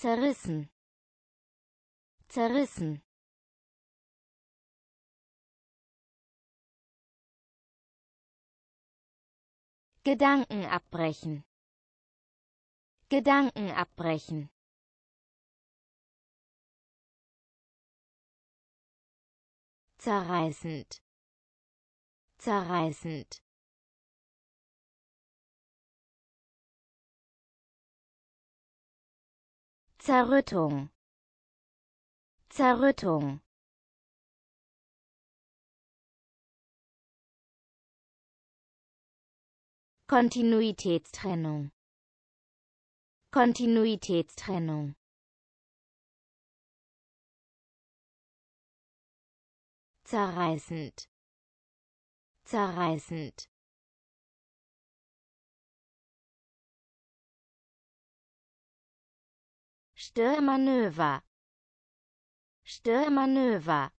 zerrissen zerrissen Gedanken abbrechen Gedanken abbrechen zerreißend zerreißend Zerrüttung Zerrüttung Kontinuitätstrennung Kontinuitätstrennung zerreißend zerreißend Störmanöver Störmanöver